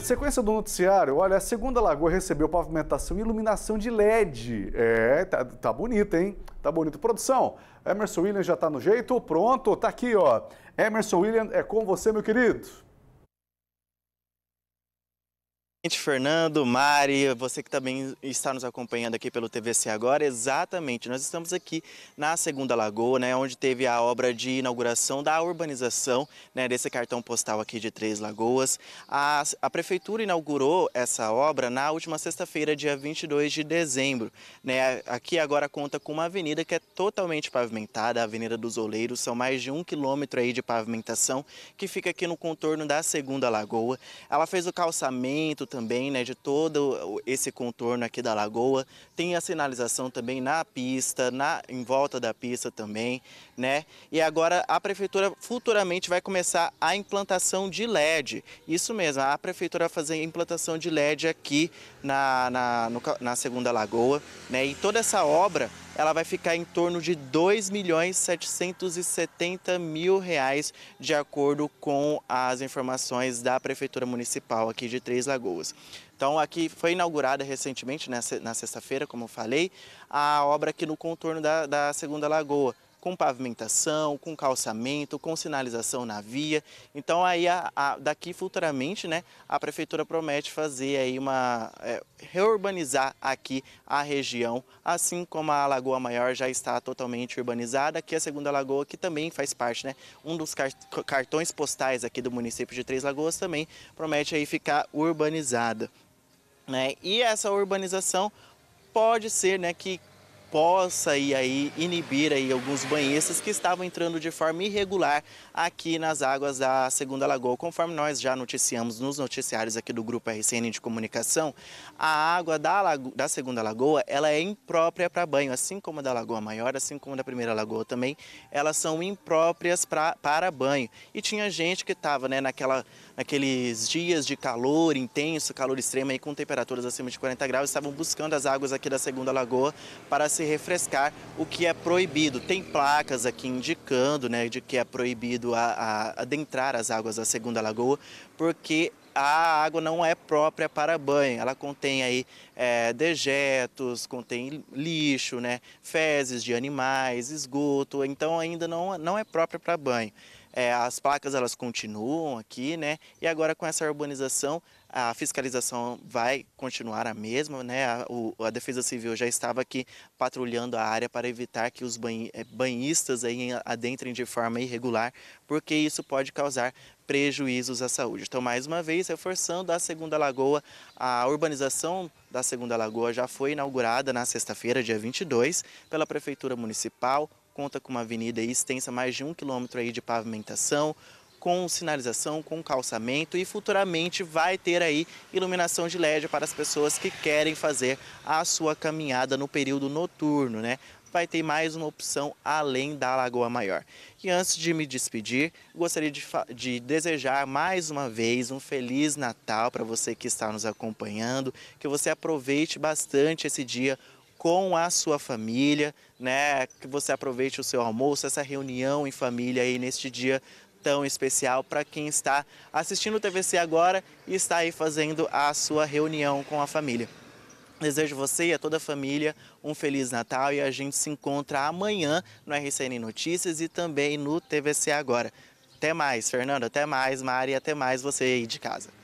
sequência do noticiário, olha, a segunda lagoa recebeu pavimentação e iluminação de LED. É, tá, tá bonita, hein? Tá bonito. Produção, Emerson Williams já tá no jeito? Pronto, tá aqui, ó. Emerson Williams, é com você, meu querido. Fernando, Mari, você que também está nos acompanhando aqui pelo TVC agora, exatamente, nós estamos aqui na Segunda Lagoa, né, onde teve a obra de inauguração da urbanização né, desse cartão postal aqui de Três Lagoas. A, a Prefeitura inaugurou essa obra na última sexta-feira, dia 22 de dezembro. Né, aqui agora conta com uma avenida que é totalmente pavimentada, a Avenida dos Oleiros, são mais de um quilômetro aí de pavimentação, que fica aqui no contorno da Segunda Lagoa. Ela fez o calçamento, também, né, de todo esse contorno aqui da lagoa. Tem a sinalização também na pista, na em volta da pista também, né? E agora a prefeitura futuramente vai começar a implantação de LED. Isso mesmo, a prefeitura vai fazer a implantação de LED aqui na, na, no, na segunda lagoa, né? E toda essa obra ela vai ficar em torno de 2 milhões 770 mil reais, de acordo com as informações da Prefeitura Municipal aqui de Três Lagoas. Então, aqui foi inaugurada recentemente, né, na sexta-feira, como eu falei, a obra aqui no contorno da, da Segunda Lagoa com pavimentação, com calçamento, com sinalização na via. Então aí a, a, daqui futuramente, né, a prefeitura promete fazer aí uma é, reurbanizar aqui a região, assim como a Lagoa Maior já está totalmente urbanizada, aqui é a Segunda Lagoa que também faz parte, né, um dos cartões postais aqui do município de Três Lagoas também promete aí ficar urbanizada, né? E essa urbanização pode ser, né, que possa aí, aí inibir aí alguns banhistas que estavam entrando de forma irregular aqui nas águas da Segunda Lagoa. Conforme nós já noticiamos nos noticiários aqui do Grupo RCN de Comunicação, a água da, Lago... da Segunda Lagoa ela é imprópria para banho, assim como a da Lagoa Maior, assim como a da Primeira Lagoa também, elas são impróprias pra... para banho. E tinha gente que estava né, naquela... naqueles dias de calor intenso, calor extremo, aí, com temperaturas acima de 40 graus, estavam buscando as águas aqui da Segunda Lagoa para se se refrescar, o que é proibido. Tem placas aqui indicando né, de que é proibido a, a adentrar as águas da Segunda Lagoa, porque a água não é própria para banho. Ela contém aí é, dejetos, contém lixo, né, fezes de animais, esgoto, então ainda não, não é própria para banho é, as placas elas continuam aqui, né? E agora com essa urbanização, a fiscalização vai continuar a mesma, né? A, o, a Defesa Civil já estava aqui patrulhando a área para evitar que os banhi, é, banhistas aí adentrem de forma irregular, porque isso pode causar prejuízos à saúde. Então, mais uma vez, reforçando a Segunda Lagoa, a urbanização da Segunda Lagoa já foi inaugurada na sexta-feira, dia 22, pela Prefeitura Municipal, conta com uma avenida extensa mais de um quilômetro aí de pavimentação, com sinalização, com calçamento e futuramente vai ter aí iluminação de LED para as pessoas que querem fazer a sua caminhada no período noturno, né? Vai ter mais uma opção além da Lagoa Maior. E antes de me despedir, gostaria de, de desejar mais uma vez um Feliz Natal para você que está nos acompanhando, que você aproveite bastante esse dia com a sua família, né? Que você aproveite o seu almoço, essa reunião em família aí neste dia tão especial para quem está assistindo o TVC agora e está aí fazendo a sua reunião com a família. Desejo você e a toda a família um Feliz Natal e a gente se encontra amanhã no RCN Notícias e também no TVC Agora. Até mais, Fernando, até mais, Mari, até mais você aí de casa.